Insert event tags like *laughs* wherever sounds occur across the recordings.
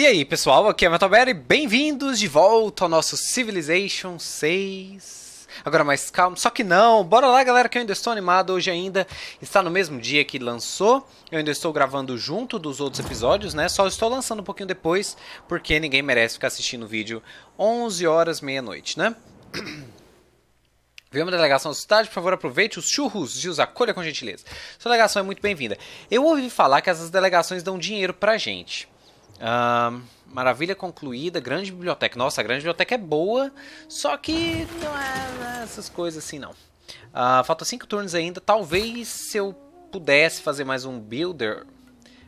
E aí, pessoal, aqui é Metalberry, bem-vindos de volta ao nosso Civilization 6. Agora mais calmo, só que não, bora lá galera que eu ainda estou animado, hoje ainda está no mesmo dia que lançou, eu ainda estou gravando junto dos outros episódios, né, só estou lançando um pouquinho depois, porque ninguém merece ficar assistindo o vídeo 11 horas meia-noite, né. Viu uma delegação da cidade, por favor, aproveite os churros e os acolha com gentileza. Sua delegação é muito bem-vinda. Eu ouvi falar que essas delegações dão dinheiro pra gente. Um, maravilha concluída, grande biblioteca. Nossa, a grande biblioteca é boa, só que não é, é essas coisas assim não. Uh, falta cinco turnos ainda. Talvez se eu pudesse fazer mais um builder,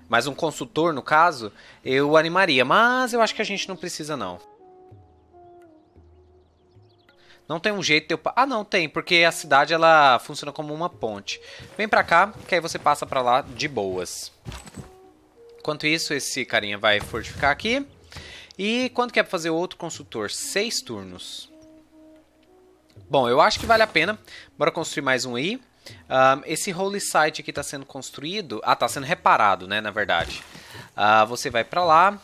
mais um consultor no caso, eu animaria. Mas eu acho que a gente não precisa não. Não tem um jeito de eu... Ah, não, tem, porque a cidade ela funciona como uma ponte. Vem pra cá, que aí você passa pra lá de boas. Enquanto isso, esse carinha vai fortificar aqui. E quanto que é pra fazer outro consultor? Seis turnos. Bom, eu acho que vale a pena. Bora construir mais um aí. Um, esse Holy Site aqui está sendo construído... Ah, está sendo reparado, né, na verdade. Uh, você vai para lá.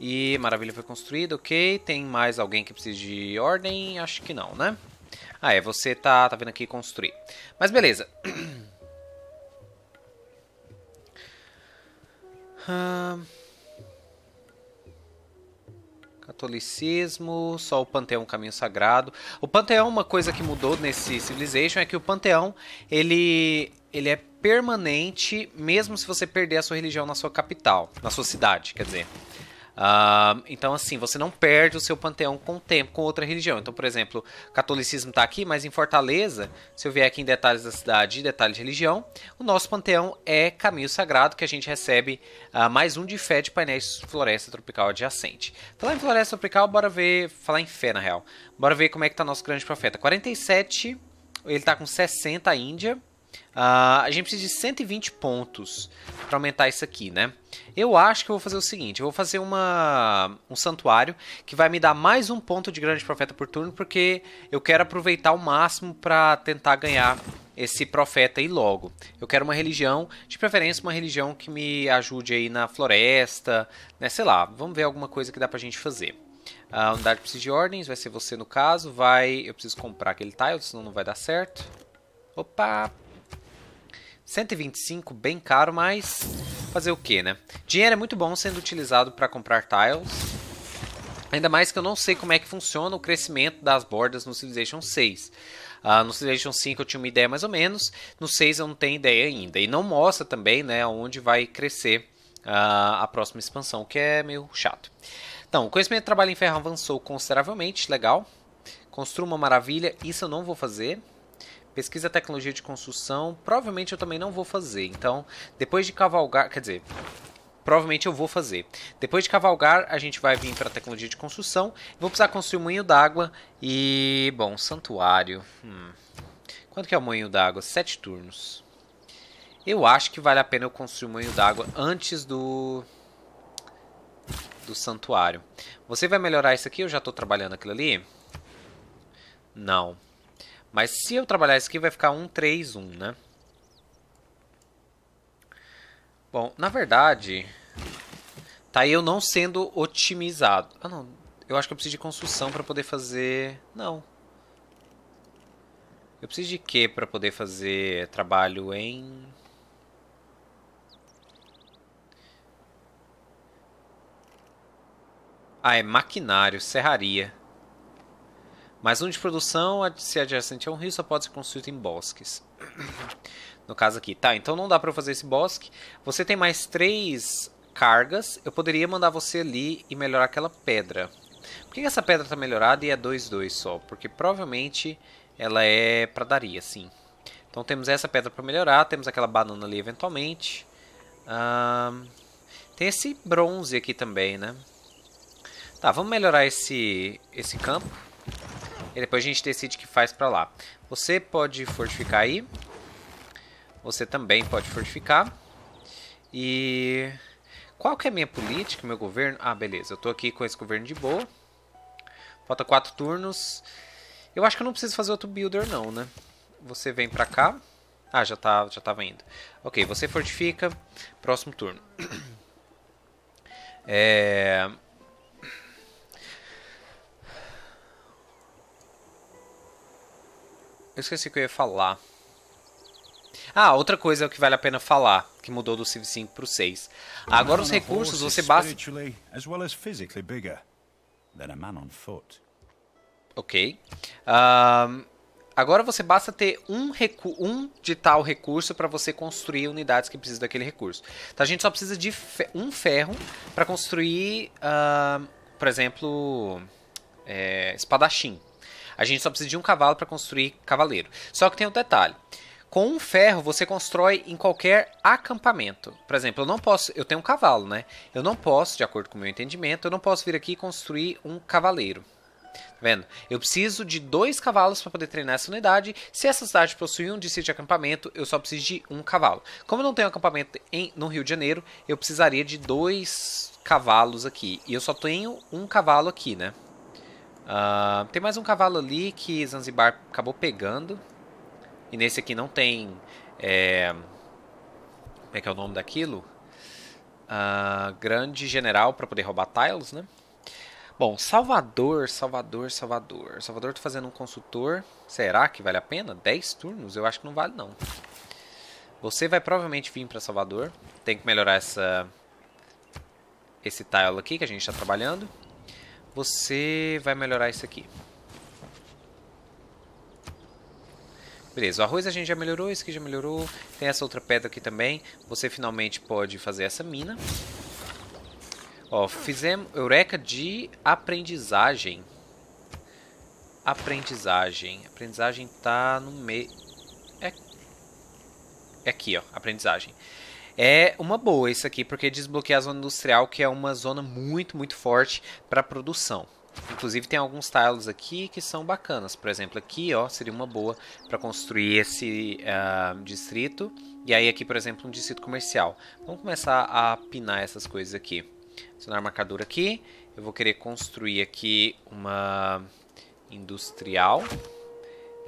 E maravilha foi construído, ok. Tem mais alguém que precisa de ordem? Acho que não, né? Ah, é, você tá, tá vendo aqui construir. Mas beleza. *clears throat* Hum... Catolicismo, só o panteão é caminho sagrado. O panteão, uma coisa que mudou nesse Civilization é que o panteão ele ele é permanente, mesmo se você perder a sua religião na sua capital, na sua cidade, quer dizer. Uh, então, assim, você não perde o seu panteão com o tempo, com outra religião. Então, por exemplo, catolicismo está aqui, mas em Fortaleza, se eu vier aqui em detalhes da cidade e detalhes de religião, o nosso panteão é caminho sagrado que a gente recebe uh, mais um de fé de painéis floresta tropical adjacente. Falar em floresta tropical, bora ver. Falar em fé, na real. Bora ver como é que tá nosso grande profeta. 47, ele está com 60 a Índia. Uh, a gente precisa de 120 pontos para aumentar isso aqui, né? Eu acho que eu vou fazer o seguinte: eu vou fazer uma, um santuário que vai me dar mais um ponto de grande profeta por turno, porque eu quero aproveitar o máximo para tentar ganhar esse profeta aí logo. Eu quero uma religião, de preferência uma religião que me ajude aí na floresta, né? Sei lá, vamos ver alguma coisa que dá pra gente fazer. A unidade precisa de ordens, vai ser você no caso, vai... Eu preciso comprar aquele tile, senão não vai dar certo. Opa! 125, bem caro, mas fazer o que, né? Dinheiro é muito bom sendo utilizado para comprar tiles. Ainda mais que eu não sei como é que funciona o crescimento das bordas no Civilization 6. Uh, ah, no Civilization 5 eu tinha uma ideia mais ou menos, no 6 eu não tenho ideia ainda. E não mostra também né, onde vai crescer uh, a próxima expansão, que é meio chato. Então, o conhecimento do trabalho em ferro avançou consideravelmente, legal. Construa uma maravilha, isso eu não vou fazer pesquisa tecnologia de construção, provavelmente eu também não vou fazer. Então, depois de cavalgar, quer dizer, provavelmente eu vou fazer. Depois de cavalgar, a gente vai vir para tecnologia de construção. Vou precisar construir um moinho d'água e, bom, santuário. Hum. Quanto que é o moinho d'água? Sete turnos. Eu acho que vale a pena eu construir um moinho d'água antes do do santuário. Você vai melhorar isso aqui? Eu já estou trabalhando aquilo ali? Não. Mas se eu trabalhar isso aqui, vai ficar 1, 3, 1, né? Bom, na verdade, tá eu não sendo otimizado. Ah, não. Eu acho que eu preciso de construção para poder fazer... Não. Eu preciso de quê para poder fazer trabalho em... Ah, é maquinário, serraria. Mas um de produção, se adjacente a um rio, só pode ser construído em bosques. *coughs* No caso aqui. Tá, então não dá pra eu fazer esse bosque. Você tem mais três cargas. Eu poderia mandar você ali e melhorar aquela pedra. Por que essa pedra tá melhorada e é 2-2 só? Porque provavelmente ela é pra daria, sim. Então temos essa pedra pra melhorar. Temos aquela banana ali eventualmente. tem esse bronze aqui também, né? Tá, vamos melhorar esse, esse campo. E depois a gente decide o que faz pra lá. Você pode fortificar aí. Você também pode fortificar. E... Qual que é a minha política, meu governo? Ah, beleza. Eu tô aqui com esse governo de boa. Falta quatro turnos. Eu acho que eu não preciso fazer outro builder não, né? Você vem pra cá. Ah, já, tá, já tava indo. Ok, você fortifica. Próximo turno. *clears throat* É... Eu esqueci o que eu ia falar. Ah, outra coisa que vale a pena falar, que mudou do Civ 5 para o 6. Agora os recursos você basta... Ok. Um, agora você basta ter um, um de tal recurso para você construir unidades que precisam daquele recurso. Então a gente só precisa de fe um ferro para construir, um, por exemplo, é, espadachim. A gente só precisa de um cavalo para construir cavaleiro. Só que tem um detalhe. Com um ferro você constrói em qualquer acampamento. Por exemplo, eu não posso, eu tenho um cavalo, né? Eu não posso, de acordo com o meu entendimento, eu não posso vir aqui e construir um cavaleiro. Tá vendo? Eu preciso de dois cavalos para poder treinar essa unidade. Se essa cidade possui um distrito de acampamento, eu só preciso de um cavalo. Como eu não tenho acampamento em, no Rio de Janeiro, eu precisaria de dois cavalos aqui. E eu só tenho um cavalo aqui, né? Uh, tem mais um cavalo ali que Zanzibar acabou pegando. E nesse aqui não tem. É, como é que é o nome daquilo? Uh, grande general para poder roubar tiles, né? Bom, Salvador, Salvador, Salvador. Salvador, tô fazendo um consultor. Será que vale a pena? 10 turnos? Eu acho que não vale, não. Você vai provavelmente vir para Salvador. Tem que melhorar essa esse tile aqui que a gente está trabalhando. Você vai melhorar isso aqui. Beleza, o arroz a gente já melhorou, isso aqui já melhorou. Tem essa outra pedra aqui também. Você finalmente pode fazer essa mina. Ó, fizemos... Eureka de aprendizagem. Aprendizagem. Aprendizagem tá no meio... É... é aqui, ó. Aprendizagem. Aprendizagem. É uma boa isso aqui, porque desbloqueia a zona industrial, que é uma zona muito, muito forte para produção. Inclusive tem alguns tiles aqui que são bacanas. Por exemplo, aqui ó, seria uma boa para construir esse uh, distrito. E aí aqui, por exemplo, um distrito comercial. Vamos começar a pinar essas coisas aqui. Adicionar marcador aqui. Eu vou querer construir aqui uma industrial.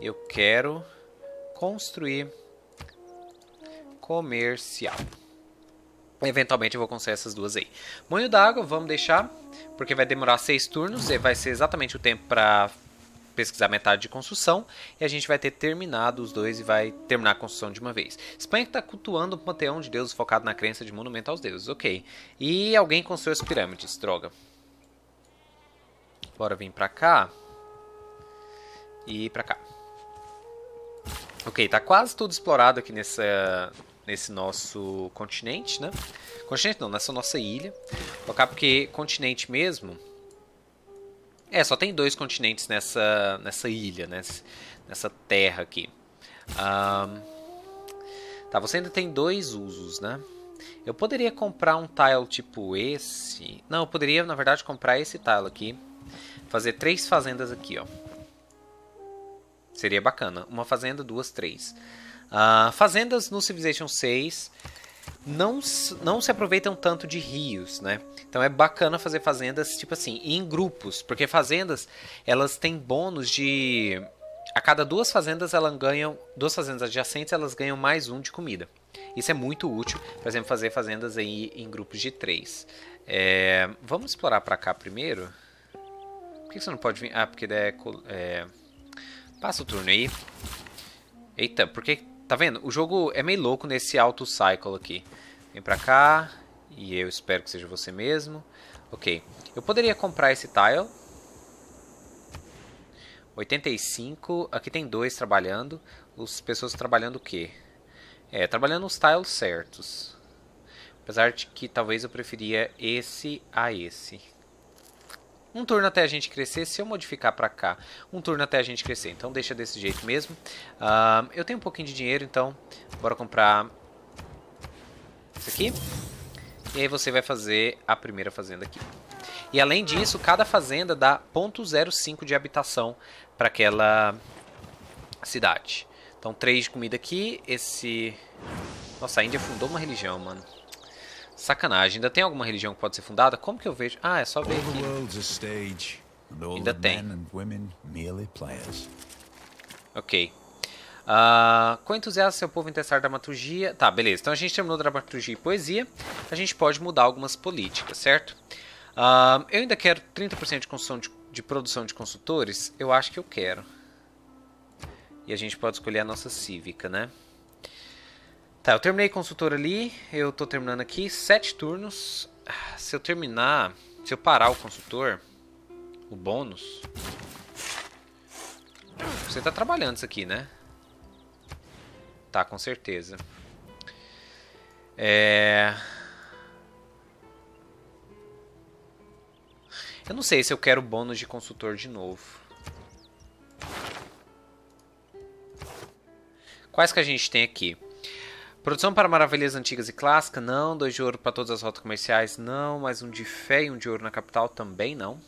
Eu quero construir comercial. Eventualmente eu vou conseguir essas duas aí. Moinho d'água, vamos deixar, porque vai demorar seis turnos, e vai ser exatamente o tempo para pesquisar metade de construção, e a gente vai ter terminado os dois e vai terminar a construção de uma vez. Espanha está cultuando um panteão de deuses focado na crença de monumento aos deuses, ok. E alguém construiu as pirâmides, droga. Bora vir pra cá. E pra cá. Ok, tá quase tudo explorado aqui nessa, nesse nosso continente, né? Continente não, nessa nossa ilha. Vou colocar porque continente mesmo... É, só tem dois continentes nessa, nessa ilha, né? nessa, nessa terra aqui. Um, tá, você ainda tem dois usos, né? Eu poderia comprar um tile tipo esse. Não, eu poderia, na verdade, comprar esse tile aqui. Fazer três fazendas aqui, ó. Seria bacana. Uma fazenda, duas, três. Três. Uh, fazendas no Civilization 6 não, não se aproveitam tanto de rios, né? Então é bacana fazer fazendas, tipo assim, em grupos, porque fazendas elas têm bônus de. A cada duas fazendas elas ganham. Duas fazendas adjacentes elas ganham mais um de comida. Isso é muito útil, por exemplo, fazer fazendas aí em grupos de três. É, vamos explorar para cá primeiro? Por que você não pode vir? Ah, porque é, é... Passa o turno aí. Eita, por que Tá vendo? O jogo é meio louco nesse auto cycle aqui. Vem pra cá. E eu espero que seja você mesmo. Ok. Eu poderia comprar esse tile. 85. Aqui tem dois trabalhando. As pessoas trabalhando o quê? É, trabalhando os tiles certos. Apesar de que talvez eu preferia esse a esse. Um turno até a gente crescer, se eu modificar para cá, um turno até a gente crescer. Então deixa desse jeito mesmo. Uh, eu tenho um pouquinho de dinheiro, então bora comprar isso aqui. E aí você vai fazer a primeira fazenda aqui. E além disso, cada fazenda dá 0.05 de habitação para aquela cidade. Então, três de comida aqui. Esse... Nossa, a Índia fundou uma religião, mano. Sacanagem. Ainda tem alguma religião que pode ser fundada? Como que eu vejo? Ah, é só ver aqui. Ainda tem. Ok. Uh, com entusiasmo, seu povo interessar dramaturgia. Tá, beleza. Então a gente terminou dramaturgia e poesia. A gente pode mudar algumas políticas, certo? Uh, eu ainda quero 30% de, de, de produção de consultores. Eu acho que eu quero. E a gente pode escolher a nossa cívica, né? Tá, eu terminei consultor ali, eu tô terminando aqui, sete turnos. Ah, se eu terminar, se eu parar o consultor, o bônus... Você tá trabalhando isso aqui, né? Tá, com certeza. É... Eu não sei se eu quero bônus de consultor de novo. Quais que a gente tem aqui? Produção para maravilhas antigas e clássica, não. Dois de ouro para todas as rotas comerciais, não. Mais um de fé e um de ouro na capital, também não.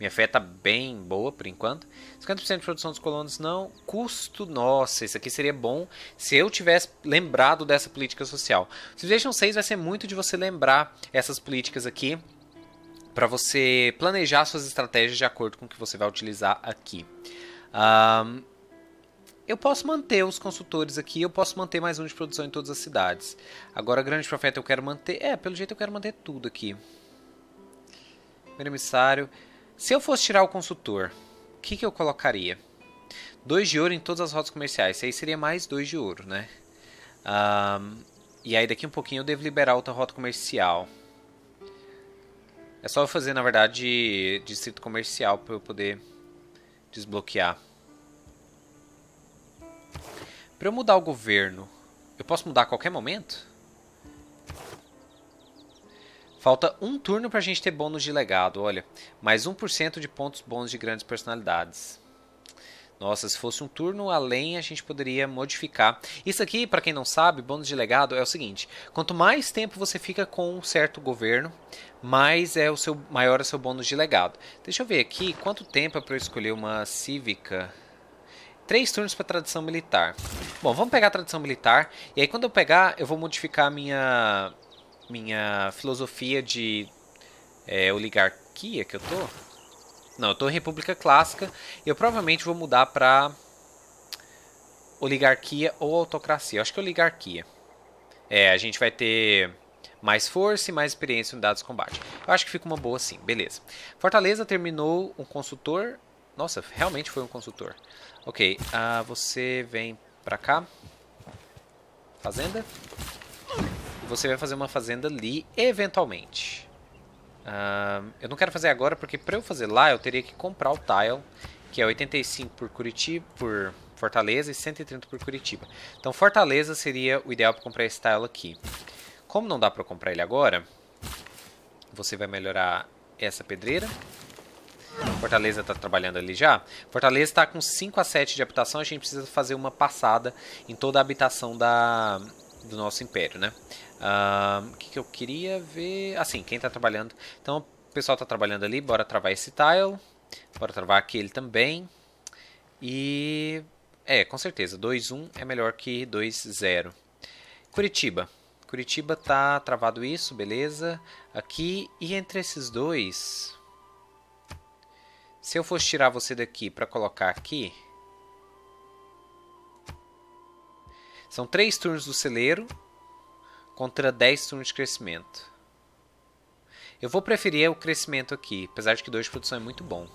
Minha fé tá bem boa por enquanto. 50% de produção dos colonos, não. Custo, nossa, isso aqui seria bom se eu tivesse lembrado dessa política social. Civilization 6 vai ser muito de você lembrar essas políticas aqui para você planejar suas estratégias de acordo com o que você vai utilizar aqui. Um, eu posso manter os consultores aqui, eu posso manter mais um de produção em todas as cidades. Agora, Grande Profeta, eu quero manter. É, pelo jeito eu quero manter tudo aqui. Primeiro emissário. Se eu fosse tirar o consultor, o que, que eu colocaria? Dois de ouro em todas as rotas comerciais. Isso aí seria mais dois de ouro, né? Um, e aí daqui um pouquinho eu devo liberar outra rota comercial. É só eu fazer, na verdade, distrito comercial para eu poder desbloquear. Para eu mudar o governo, eu posso mudar a qualquer momento? Falta um turno para a gente ter bônus de legado, olha. Mais 1% de pontos bônus de grandes personalidades. Nossa, se fosse um turno além, a gente poderia modificar. Isso aqui, para quem não sabe, bônus de legado é o seguinte: quanto mais tempo você fica com um certo governo, mais é o seu maior é o seu bônus de legado. Deixa eu ver aqui quanto tempo é para eu escolher uma cívica três turnos para tradução militar. Bom, vamos pegar a tradução militar. E aí quando eu pegar, eu vou modificar minha minha filosofia de é, oligarquia que eu tô. Não, eu tô em República Clássica. E eu provavelmente vou mudar pra oligarquia ou autocracia. Eu acho que é oligarquia. É, a gente vai ter mais força e mais experiência em dados de combate. Eu acho que fica uma boa assim, beleza. Fortaleza terminou um consultor nossa, realmente foi um consultor. Ok, uh, você vem pra cá. Fazenda. E você vai fazer uma fazenda ali, eventualmente. Uh, eu não quero fazer agora, porque pra eu fazer lá, eu teria que comprar o tile, que é 85 por Curitiba, por Fortaleza e 130 por Curitiba. Então Fortaleza seria o ideal para comprar esse tile aqui. Como não dá para comprar ele agora, você vai melhorar essa pedreira Fortaleza está trabalhando ali já. Fortaleza está com 5 a 7 de habitação. A gente precisa fazer uma passada em toda a habitação da, do nosso império, né? O uh, que, que eu queria ver... Assim, quem está trabalhando... Então, o pessoal está trabalhando ali. Bora travar esse tile. Bora travar aquele também. E... É, com certeza. 2-1 é melhor que 2-0. Curitiba. Curitiba tá travado isso, beleza. Aqui, e entre esses dois... Se eu fosse tirar você daqui para colocar aqui... São 3 turnos do celeiro contra 10 turnos de crescimento. Eu vou preferir o crescimento aqui, apesar de que 2 de produção é muito bom.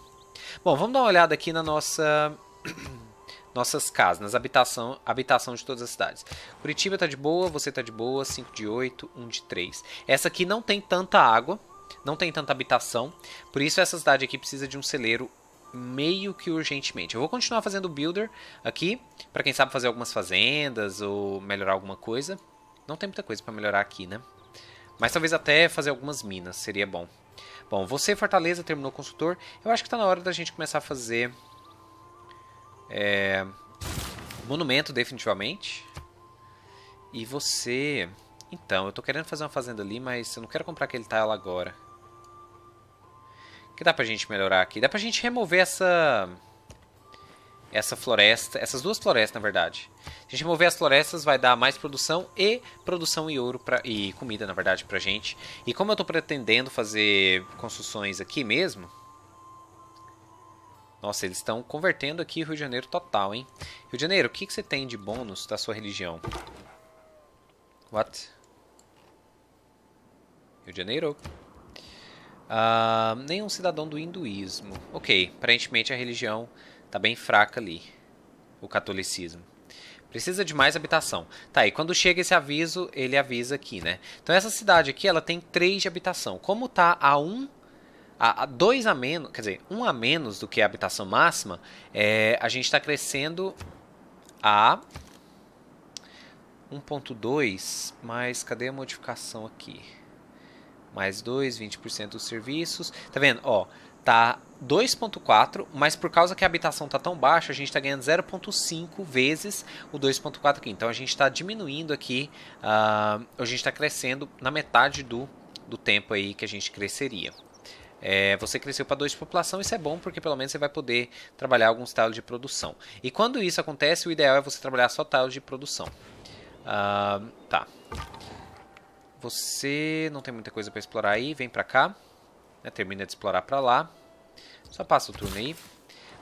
Bom, vamos dar uma olhada aqui na nossa... *clears throat* nossas casas, nas habitação, habitação de todas as cidades. Curitiba tá de boa, você tá de boa, 5 de 8, 1 de 3. Essa aqui não tem tanta água, não tem tanta habitação, por isso essa cidade aqui precisa de um celeiro meio que urgentemente. Eu vou continuar fazendo builder aqui, para quem sabe fazer algumas fazendas ou melhorar alguma coisa. Não tem muita coisa para melhorar aqui, né? Mas talvez até fazer algumas minas, seria bom. Bom, você, Fortaleza, terminou o consultor. Eu acho que está na hora da gente começar a fazer... É, monumento, definitivamente. E você... Então, eu tô querendo fazer uma fazenda ali, mas eu não quero comprar aquele tile agora que dá pra gente melhorar aqui? Dá pra gente remover essa essa floresta, essas duas florestas, na verdade. Se a gente remover as florestas, vai dar mais produção e produção e ouro pra, e comida, na verdade, pra gente. E como eu tô pretendendo fazer construções aqui mesmo... Nossa, eles estão convertendo aqui Rio de Janeiro total, hein? Rio de Janeiro, o que, que você tem de bônus da sua religião? What? Rio de Janeiro? Uh, nenhum cidadão do hinduísmo. Ok, aparentemente a religião está bem fraca ali. O catolicismo. Precisa de mais habitação. Tá, e quando chega esse aviso, ele avisa aqui, né? Então essa cidade aqui, ela tem 3 de habitação. Como tá a um a, a dois a menos, quer dizer, um a menos do que a habitação máxima, é, a gente está crescendo a 1.2, mas cadê a modificação aqui? mais 2, 20% dos serviços. Tá vendo? Ó, tá 2.4, mas por causa que a habitação tá tão baixa, a gente está ganhando 0.5 vezes o 2.4 aqui. Então a gente está diminuindo aqui, uh, a gente está crescendo na metade do, do tempo aí que a gente cresceria. É, você cresceu para dois de população, isso é bom porque pelo menos você vai poder trabalhar alguns tiles de produção. E quando isso acontece, o ideal é você trabalhar só tiles de produção. Uh, tá. Você não tem muita coisa para explorar aí, vem para cá. Né? Termina de explorar para lá. Só passa o turno aí.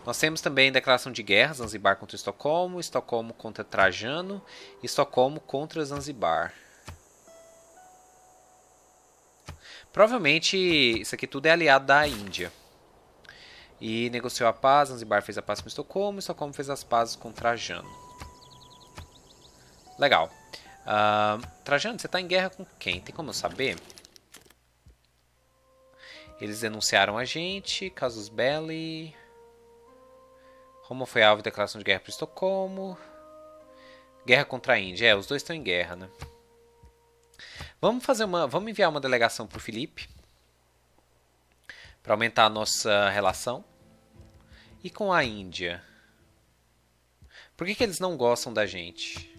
Nós temos também declaração de guerra, Zanzibar contra Estocolmo, Estocolmo contra Trajano, Estocolmo contra Zanzibar. Provavelmente isso aqui tudo é aliado da Índia. E negociou a paz, Zanzibar fez a paz com Estocolmo, Estocolmo fez as pazes com Trajano. Legal. Uh, Trajano, você está em guerra com quem? Tem como eu saber? Eles denunciaram a gente, Casus Belli. Roma foi alvo de declaração de guerra para Estocolmo. Guerra contra a Índia. É, os dois estão em guerra, né? Vamos fazer uma, vamos enviar uma delegação para o Felipe para aumentar a nossa relação. E com a Índia? Por que, que eles não gostam da gente?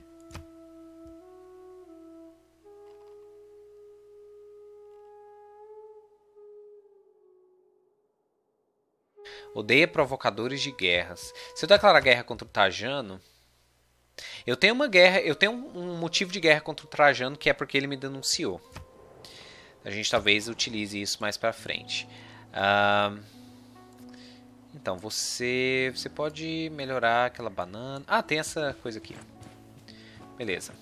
Odeia provocadores de guerras. Se eu declarar guerra contra o Trajano, eu tenho uma guerra, eu tenho um motivo de guerra contra o Trajano que é porque ele me denunciou. A gente talvez utilize isso mais para frente. então você, você pode melhorar aquela banana. Ah, tem essa coisa aqui. Beleza.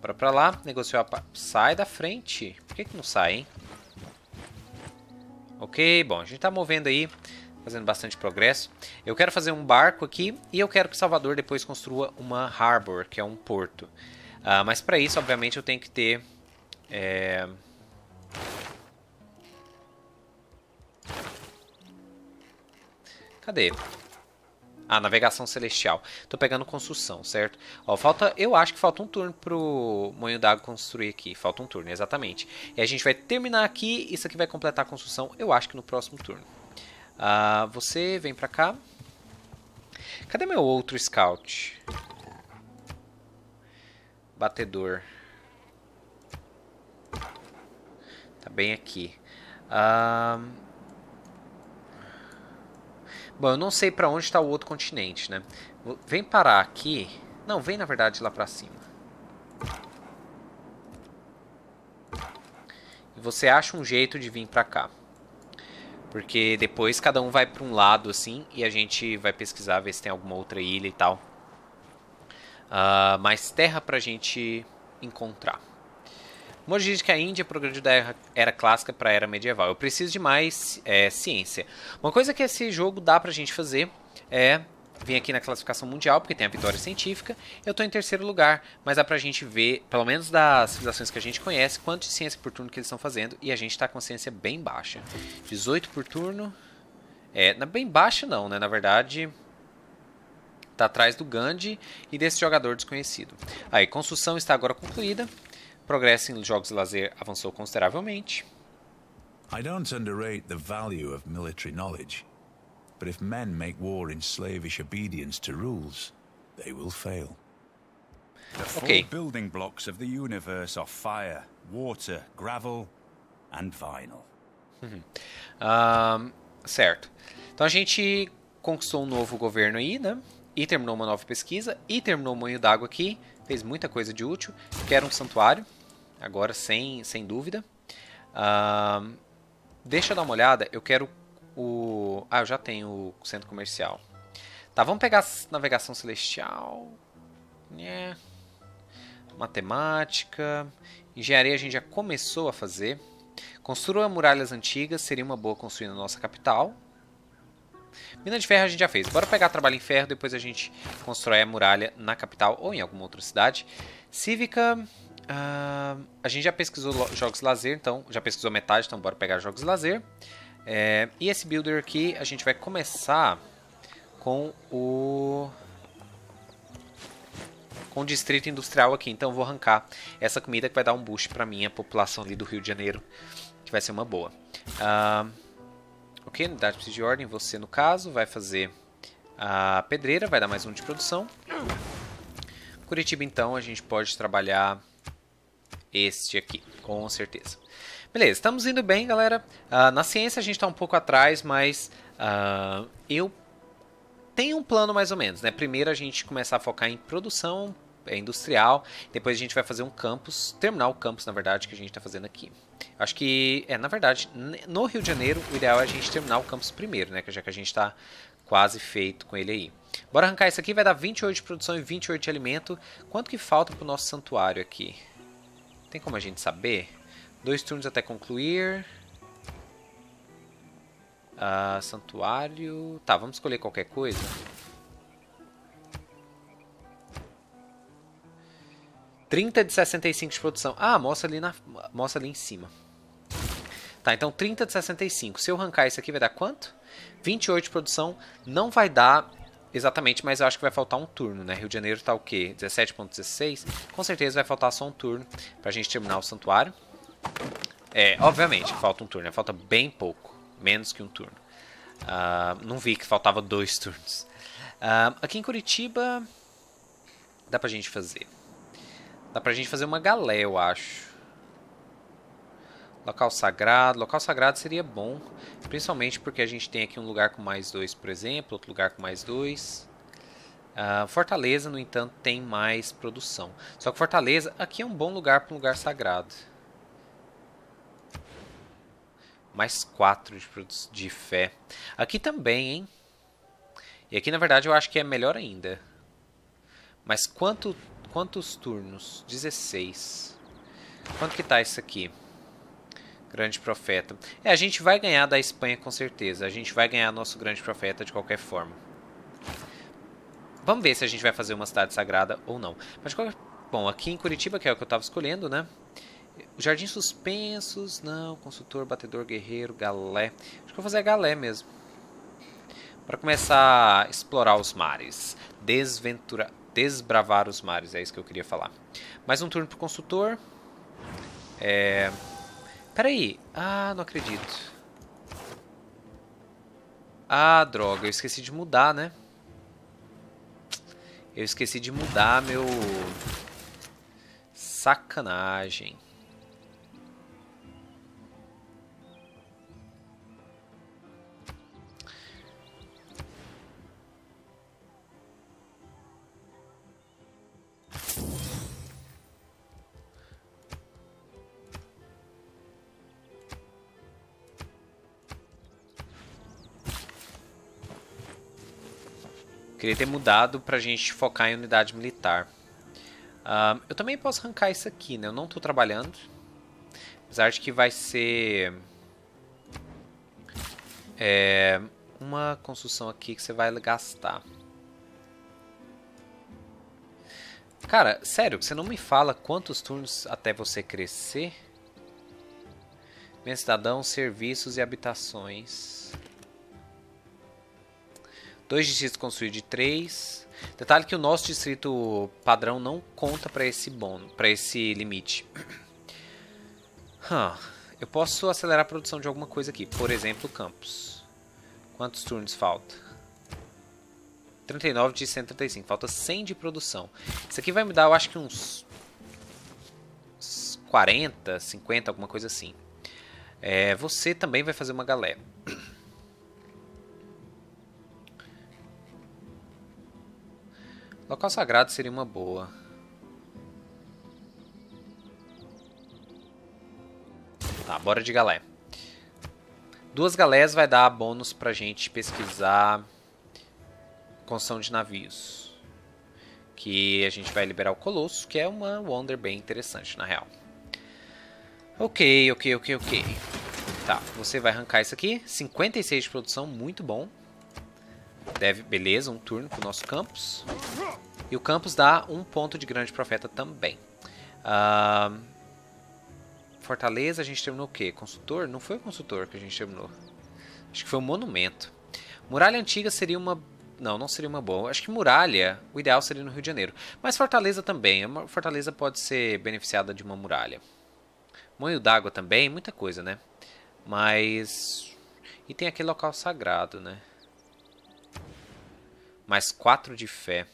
Bora pra lá, negociar. Sai da frente. Por que, que não sai, hein? Ok, bom, a gente tá movendo aí fazendo bastante progresso. Eu quero fazer um barco aqui e eu quero que Salvador depois construa uma harbor, que é um porto. Uh, mas para isso, obviamente, eu tenho que ter... É... Cadê? Ah, navegação celestial. Tô pegando construção, certo? Ó, falta, eu acho que falta um turno pro Moinho d'Água construir aqui. Falta um turno, exatamente. E a gente vai terminar aqui, isso aqui vai completar a construção, eu acho que no próximo turno. Ah, você vem pra cá. Cadê meu outro scout? Batedor. Tá bem aqui. Ah, bom, eu não sei pra onde está o outro continente, né? Vem parar aqui. Não, vem na verdade lá pra cima. E você acha um jeito de vir pra cá. Porque depois cada um vai para um lado, assim, e a gente vai pesquisar, ver se tem alguma outra ilha e tal. Uh, ah, mais terra pra gente encontrar. Monge diz que a Índia progrediu da era, era clássica para a era medieval. Eu preciso de mais é, ciência. Uma coisa que esse jogo dá pra gente fazer é Vim aqui na classificação mundial, porque tem a vitória científica. Eu estou em terceiro lugar, mas dá pra gente ver, pelo menos das civilizações que a gente conhece, quanto de ciência por turno que eles estão fazendo. E a gente está com ciência bem baixa. 18 por turno. É, bem baixa não, né? Na verdade, tá atrás do Gandhi e desse jogador desconhecido. Aí, construção está agora concluída. Progresso em jogos de lazer avançou consideravelmente. I don't underrate the value of military knowledge. But if men make war in slavish obedience to rules, they will fail. The four okay. building blocks of the universe are fire, water, gravel and vinyl. Um, certo. Então a gente conquistou um novo governo aí, né? E terminou uma nova pesquisa. E terminou o Moinho d'Água aqui. Fez muita coisa de útil. Quero um santuário. Agora, sem, sem dúvida. Um, deixa eu dar uma olhada. Eu quero o. Ah, eu já tenho o centro comercial. Tá, vamos pegar navegação celestial. Matemática. Engenharia a gente já começou a fazer. Construa muralhas antigas, seria uma boa construir na nossa capital. Mina de ferro a gente já fez. Bora pegar trabalho em ferro, depois a gente constrói a muralha na capital ou em alguma outra cidade. Cívica, uh, a gente já pesquisou jogos lazer, então já pesquisou metade, então bora pegar jogos lazer. É, e esse builder aqui, a gente vai começar com o com o distrito industrial aqui. Então vou arrancar essa comida que vai dar um boost para minha população ali do Rio de Janeiro, que vai ser uma boa. Uh, ok, unidade de ordem, você no caso vai fazer a pedreira, vai dar mais um de produção. Curitiba então a gente pode trabalhar este aqui, com certeza. Beleza, estamos indo bem, galera. Uh, na ciência a gente está um pouco atrás, mas uh, eu tenho um plano mais ou menos. Né? Primeiro a gente começar a focar em produção é industrial, depois a gente vai fazer um campus, terminar o campus, na verdade, que a gente está fazendo aqui. Acho que, é, na verdade, no Rio de Janeiro, o ideal é a gente terminar o campus primeiro, né? Já que a gente está quase feito com ele aí. Bora arrancar isso aqui, vai dar 28 de produção e 28 de alimento. Quanto que falta pro nosso santuário aqui? Tem como a gente saber? Dois turnos até concluir. Uh, santuário. Tá, vamos escolher qualquer coisa. Trinta de 65 de produção. Ah, mostra ali, na, mostra ali em cima. Tá, então 30 de 65. Se eu arrancar isso aqui, vai dar quanto? 28 de produção. Não vai dar exatamente, mas eu acho que vai faltar um turno, né? Rio de Janeiro tá o quê? 17.16? Com certeza vai faltar só um turno pra gente terminar o santuário. É, obviamente, falta um turno, né? falta bem pouco, menos que um turno. Uh, não vi que faltava dois *laughs* turnos. Uh, aqui em Curitiba, dá pra gente fazer. Dá pra gente fazer uma galé, eu acho. Local sagrado. Local sagrado seria bom. Principalmente porque a gente tem aqui um lugar com mais dois, por exemplo. Outro lugar com mais dois. Uh, Fortaleza, no entanto, tem mais produção. Só que Fortaleza aqui é um bom lugar para um lugar sagrado mais 4 de produtos de fé. Aqui também, hein? E aqui, na verdade, eu acho que é melhor ainda. Mas quanto, quantos turnos? 16. Quanto que tá isso aqui? Grande Profeta. É, a gente vai ganhar da Espanha com certeza. A gente vai ganhar nosso Grande Profeta de qualquer forma. Vamos ver se a gente vai fazer uma cidade sagrada ou não. Mas Bom, aqui em Curitiba, que é o que eu estava escolhendo, né? Jardim Suspensos, não. Consultor, Batedor, Guerreiro, Galé. Acho que vou fazer Galé mesmo. Para começar a explorar os mares. Desventura... Desbravar os mares, é isso que eu queria falar. Mais um turno pro consultor. É... Peraí. Ah, não acredito. Ah, droga. Eu esqueci de mudar, né? Eu esqueci de mudar meu... Sacanagem. Queria ter mudado pra gente focar em unidade militar. Uh, eu também posso arrancar isso aqui, né? Eu não tô trabalhando. Apesar de que vai ser... É, uma construção aqui que você vai gastar. Cara, sério, você não me fala quantos turnos até você crescer? Minha cidadão, serviços e habitações... Dois distritos com suíte de 3. Detalhe que o nosso distrito padrão não conta para esse bônus, para esse limite. Huh. Eu posso acelerar a produção de alguma coisa aqui. Por exemplo, campos. Quantos turnos falta? 39 de 135. Falta 100 de produção. Isso aqui vai me dar, eu acho que uns... 40, 50, alguma coisa assim. É, você também vai fazer uma galera. Local sagrado seria uma boa. Tá, bora de galé. Duas galés vai dar bônus pra gente pesquisar construção de navios. Que a gente vai liberar o Colosso, que é uma Wonder bem interessante, na real. Ok, ok, ok, ok. Tá, você vai arrancar isso aqui. 56 de produção, muito bom. Deve, beleza, um turno pro nosso campus. E o campus dá um ponto de grande profeta também. Uh, Fortaleza, a gente terminou o quê? Consultor? Não foi o consultor que a gente terminou. Acho que foi um monumento. Muralha antiga seria uma. Não, não seria uma boa. Acho que muralha, o ideal seria no Rio de Janeiro. Mas Fortaleza também. É Fortaleza pode ser beneficiada de uma muralha. Moinho d'água também, muita coisa, né? Mas. E tem aquele local sagrado, né? Mais 4 de fé.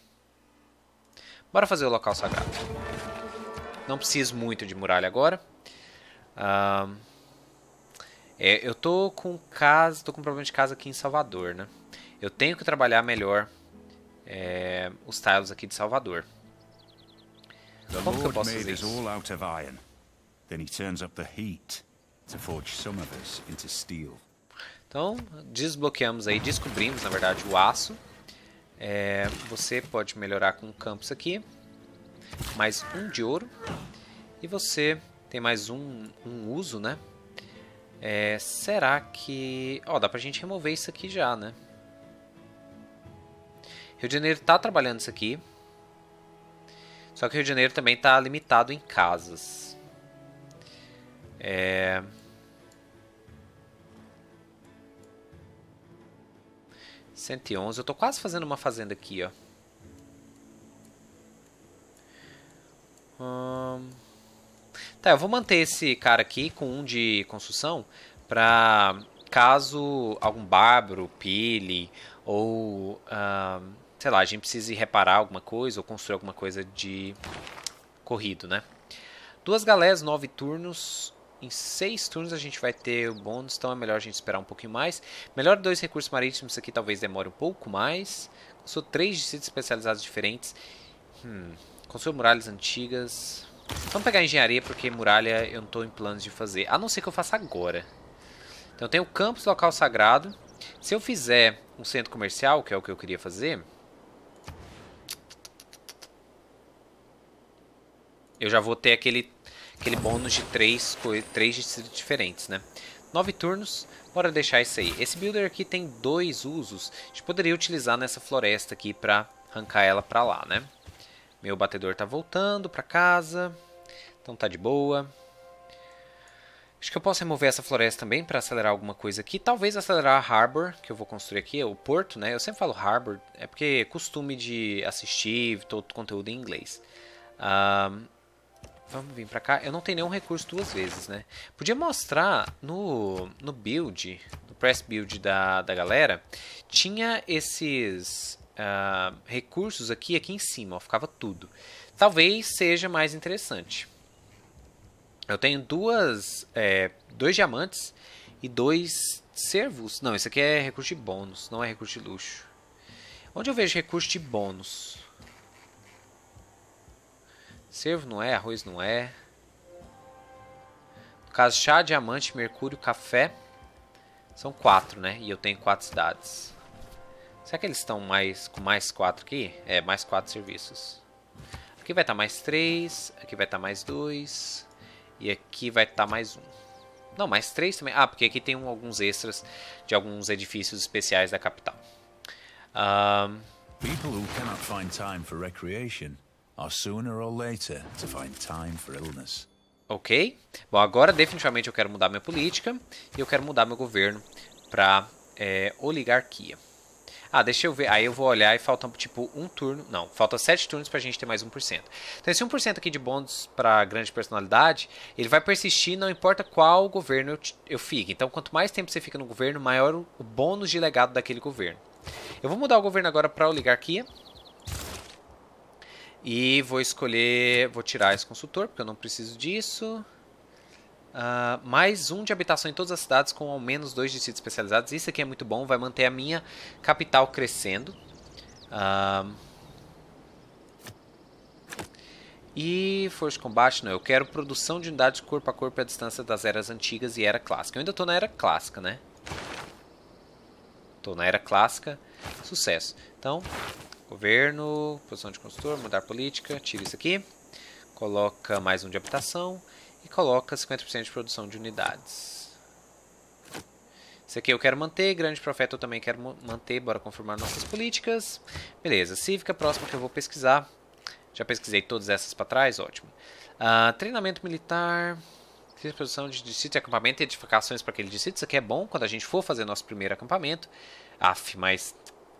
Bora fazer o local sagrado. Não preciso muito de muralha agora. é, eu tô com casa, tô com problema de casa aqui em Salvador, né? Eu tenho que trabalhar melhor é, os tiles aqui de Salvador. Como que eu posso fazer Então, desbloqueamos aí, descobrimos, na verdade, o aço. É, você pode melhorar com campos aqui. Mais um de ouro. E você tem mais um, um uso, né? É, será que... Ó, oh, dá pra gente remover isso aqui já, né? Rio de Janeiro tá trabalhando isso aqui. Só que Rio de Janeiro também tá limitado em casas. É... 111. Eu tô quase fazendo uma fazenda aqui, ó. Hum... Tá, eu vou manter esse cara aqui com um de construção pra caso algum bárbaro pile ou, hum, sei lá, a gente precise reparar alguma coisa ou construir alguma coisa de corrido, né? Duas galés, nove turnos, em seis turnos a gente vai ter o bônus, então é melhor a gente esperar um pouquinho mais. Melhor dois recursos marítimos aqui talvez demore um pouco mais. Sou três distritos especializados diferentes. Hum, construir muralhas antigas. Vamos pegar engenharia, porque muralha eu não estou em planos de fazer. A não ser que eu faça agora. Então eu tenho o campus, local sagrado. Se eu fizer um centro comercial, que é o que eu queria fazer... Eu já vou ter aquele aquele bônus de 3 três, três distritos diferentes, né? 9 turnos, bora deixar isso aí. Esse builder aqui tem dois usos, a gente poderia utilizar nessa floresta aqui pra arrancar ela pra lá, né? Meu batedor tá voltando pra casa, então tá de boa. Acho que eu posso remover essa floresta também para acelerar alguma coisa aqui. Talvez acelerar a harbor que eu vou construir aqui, o porto, né? Eu sempre falo harbor, é porque é costume de assistir todo o conteúdo em inglês. Um, Vamos vir pra cá. Eu não tenho nenhum recurso duas vezes, né? Podia mostrar no, no build, no press build da, da galera, tinha esses uh, recursos aqui, aqui em cima, ó, ficava tudo. Talvez seja mais interessante. Eu tenho duas, é, dois diamantes e dois servos. Não, isso aqui é recurso de bônus, não é recurso de luxo. Onde eu vejo recurso de bônus? Cervo não é, arroz não é. No caso, chá, diamante, mercúrio, café. São quatro, né? E eu tenho quatro cidades. Será que eles estão mais com mais quatro aqui? É, mais quatro serviços. Aqui vai estar tá mais três, aqui vai estar tá mais dois e aqui vai estar tá mais um. Não, mais três também. Ah, porque aqui tem um, alguns extras de alguns edifícios especiais da capital. Um... People who cannot find time for recreation or sooner or later to find time for illness. Ok? Bom, agora definitivamente eu quero mudar minha política e eu quero mudar meu governo para é, eh, oligarquia. Ah, deixa eu ver. Aí eu vou olhar e falta tipo um turno. Não, falta sete turnos para a gente ter mais 1%. Então esse 1% aqui de bônus para grande personalidade, ele vai persistir não importa qual governo eu, eu fique. Então quanto mais tempo você fica no governo, maior o, o bônus de legado daquele governo. Eu vou mudar o governo agora para oligarquia. E vou escolher, vou tirar esse consultor, porque eu não preciso disso. Uh, mais um de habitação em todas as cidades com ao menos dois distritos especializados. Isso aqui é muito bom, vai manter a minha capital crescendo. Uh, e força de combate, não. Eu quero produção de unidades corpo a corpo à distância das eras antigas e era clássica. Eu ainda estou na era clássica, né? Estou na era clássica. Sucesso. Então, Governo, posição de consultor, mudar política, tira isso aqui. Coloca mais um de habitação e coloca 50% de produção de unidades. Isso aqui eu quero manter, grande profeta eu também quero manter, bora confirmar nossas políticas. Beleza, cívica, próxima que eu vou pesquisar. Já pesquisei todas essas para trás, ótimo. Uh, treinamento militar, produção de distrito e acampamento e edificações para aquele distrito. Isso aqui é bom quando a gente for fazer nosso primeiro acampamento. Aff, mas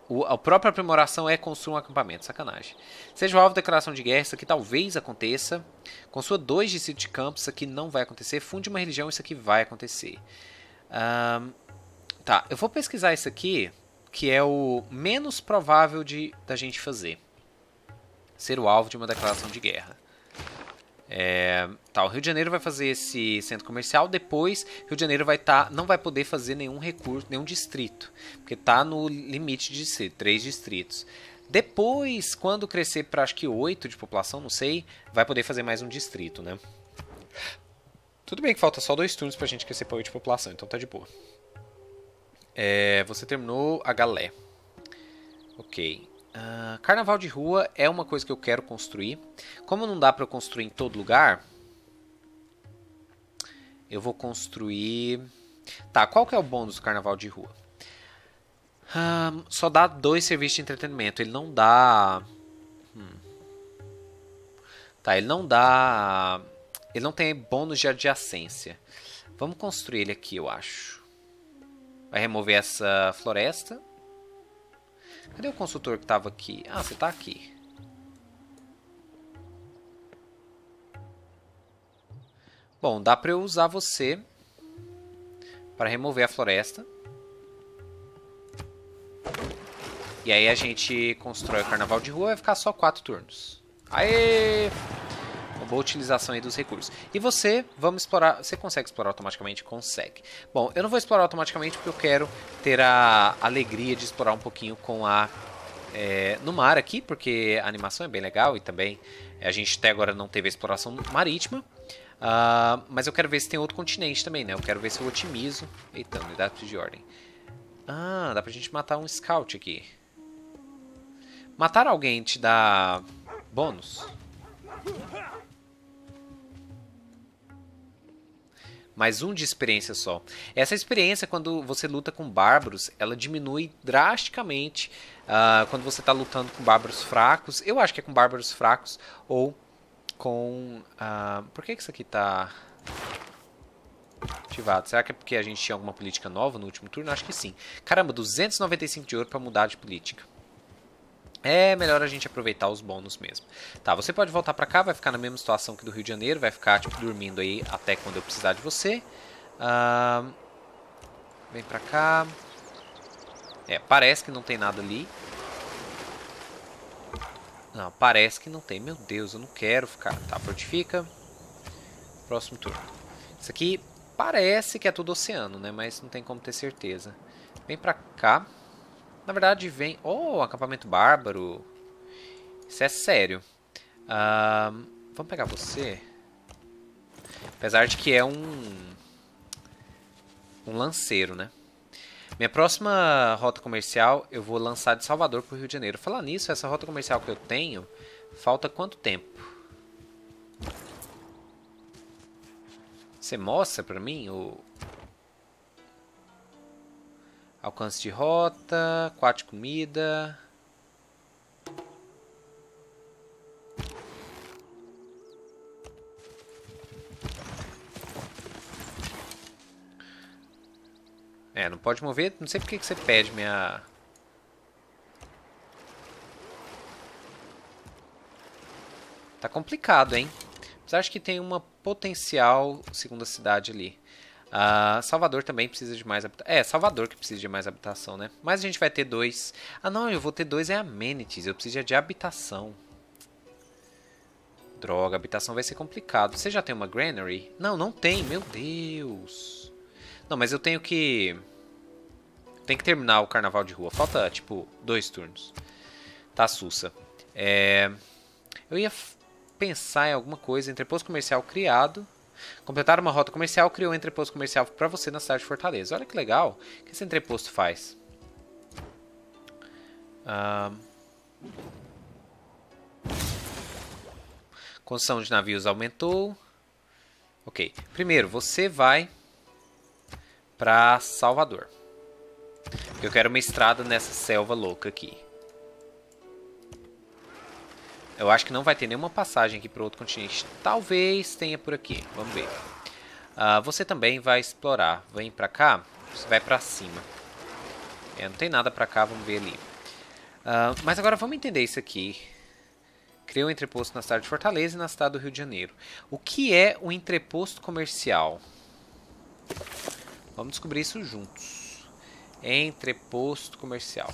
o, a própria aprimoração é construir um acampamento, sacanagem. Seja o alvo da declaração de guerra, isso aqui talvez aconteça. Com sua dois discípulos de campo, isso aqui não vai acontecer. Funde uma religião, isso aqui vai acontecer. Um, tá, eu vou pesquisar isso aqui, que é o menos provável de da gente fazer. Ser o alvo de uma declaração de guerra. É, tá, o Rio de Janeiro vai fazer esse centro comercial, depois Rio de Janeiro vai estar, tá, não vai poder fazer nenhum recurso, nenhum distrito, porque tá no limite de ser três distritos. Depois, quando crescer para acho que oito de população, não sei, vai poder fazer mais um distrito, né? Tudo bem que falta só dois turnos pra gente crescer pra 8 de população, então tá de boa. É, você terminou a galé. Ok. Ah, carnaval de rua é uma coisa que eu quero construir. Como não dá para construir em todo lugar, eu vou construir. Tá, qual que é o bônus do carnaval de rua? Ah, só dá dois serviços de entretenimento. Ele não dá. Hum. Tá, ele não dá. Ele não tem bônus de adjacência. Vamos construir ele aqui, eu acho. Vai remover essa floresta. Cadê o consultor que estava aqui? Ah, você está aqui. Bom, dá para eu usar você para remover a floresta. E aí a gente constrói o carnaval de rua e vai ficar só quatro turnos. Aê! boa utilização aí dos recursos. E você, vamos explorar. Você consegue explorar automaticamente? Consegue. Bom, eu não vou explorar automaticamente porque eu quero ter a alegria de explorar um pouquinho com a. É, no mar aqui, porque a animação é bem legal e também a gente até agora não teve a exploração marítima. Uh, mas eu quero ver se tem outro continente também, né? Eu quero ver se eu otimizo. Eita, unidade de ordem. Ah, dá pra gente matar um scout aqui. Matar alguém te dá bônus? mais um de experiência só. Essa experiência, quando você luta com bárbaros, ela diminui drasticamente uh, quando você está lutando com bárbaros fracos. Eu acho que é com bárbaros fracos ou com. Uh, por que, que isso aqui está ativado? Será que é porque a gente tinha alguma política nova no último turno? Acho que sim. Caramba, 295 de ouro para mudar de política. É melhor a gente aproveitar os bônus mesmo. Tá, você pode voltar pra cá, vai ficar na mesma situação que do Rio de Janeiro, vai ficar, tipo, dormindo aí até quando eu precisar de você. vem pra cá. É, parece que não tem nada ali. Não, parece que não tem. Meu Deus, eu não quero ficar. Tá, fortifica. Próximo turno. Isso aqui parece que é tudo oceano, né? Mas não tem como ter certeza. Vem pra cá. Na verdade, vem. Oh, acampamento bárbaro. Isso é sério. Uh, vamos pegar você. Apesar de que é um. Um lanceiro, né? Minha próxima rota comercial eu vou lançar de Salvador para o Rio de Janeiro. Falar nisso, essa rota comercial que eu tenho, falta quanto tempo? Você mostra para mim o, Alcance de rota, 4 comida. É, não pode mover. Não sei porque que você pede minha... Tá complicado, hein? Apesar de que tem uma potencial segunda cidade ali. Uh, Salvador também precisa de mais habitação. É, Salvador que precisa de mais habitação, né? Mas a gente vai ter dois. Ah, não, eu vou ter dois é amenities. Eu preciso é de habitação. Droga, habitação vai ser complicado. Você já tem uma granary? Não, não tem. Meu Deus. Não, mas eu tenho que... Tem que terminar o carnaval de rua. Falta, tipo, dois turnos. Tá, sussa. É... Eu ia pensar em alguma coisa. Entreposto comercial criado. Completar uma rota comercial criou um entreposto comercial para você na cidade de Fortaleza. Olha que legal que esse entreposto faz. Ah, construção de navios aumentou. Ok. Primeiro, você vai para Salvador. Eu quero uma estrada nessa selva louca aqui. Eu acho que não vai ter nenhuma passagem aqui para outro continente. Talvez tenha por aqui. Vamos ver. Uh, você também vai explorar. Vem para cá. Você vai para cima. É, não tem nada para cá. Vamos ver ali. Uh, mas agora vamos entender isso aqui. Criou um entreposto na cidade de Fortaleza e na cidade do Rio de Janeiro. O que é o entreposto comercial? Vamos descobrir isso juntos. Entreposto comercial.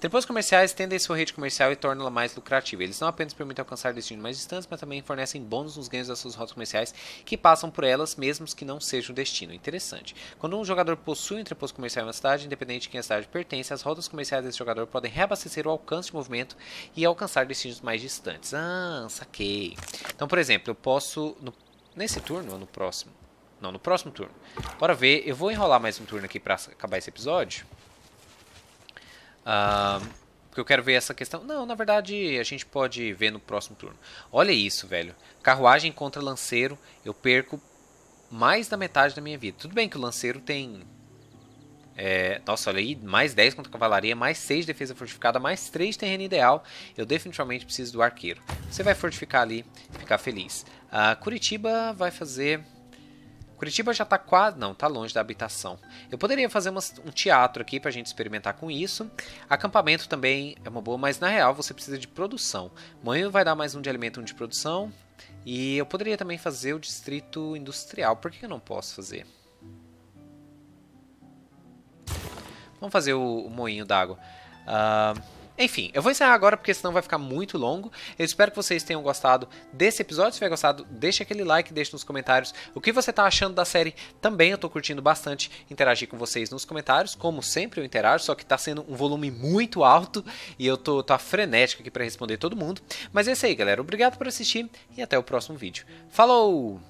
Telefones comerciais tendem sua rede comercial e tornam-la mais lucrativa. Eles não apenas permitem alcançar destinos mais distantes, mas também fornecem bônus nos ganhos das suas rotas comerciais que passam por elas, mesmo que não sejam destino. Interessante. Quando um jogador possui um entreposto comercial em uma cidade, independente de quem a cidade pertence, as rotas comerciais desse jogador podem reabastecer o alcance de movimento e alcançar destinos mais distantes. Ah, saquei. Então, por exemplo, eu posso... No, nesse turno ou no próximo? Não, no próximo turno. Bora ver. Eu vou enrolar mais um turno aqui para acabar esse episódio porque eu quero ver essa questão. Não, na verdade, a gente pode ver no próximo turno. Olha isso, velho. Carruagem contra lanceiro, eu perco mais da metade da minha vida. Tudo bem que o lanceiro tem. É, nossa, olha aí, mais 10 contra cavalaria, mais 6 defesa fortificada, mais 3 terreno ideal. Eu definitivamente preciso do arqueiro. Você vai fortificar ali, e ficar feliz. A ah, Curitiba vai fazer Curitiba já tá quase. Não, tá longe da habitação. Eu poderia fazer umas, um teatro aqui pra gente experimentar com isso. Acampamento também é uma boa, mas na real você precisa de produção. Manhã vai dar mais um de alimento, um de produção. E eu poderia também fazer o distrito industrial. Por que eu não posso fazer? Vamos fazer o, o moinho d'água. Uh, enfim, eu vou encerrar agora porque senão vai ficar muito longo. Eu espero que vocês tenham gostado desse episódio. Se tiver gostado, deixa aquele like, deixa nos comentários o que você tá achando da série. Também eu tô curtindo bastante interagir com vocês nos comentários, como sempre eu interajo, só que tá sendo um volume muito alto e eu tô, tô frenético aqui para responder todo mundo. Mas é isso aí, galera. Obrigado por assistir e até o próximo vídeo. Falou!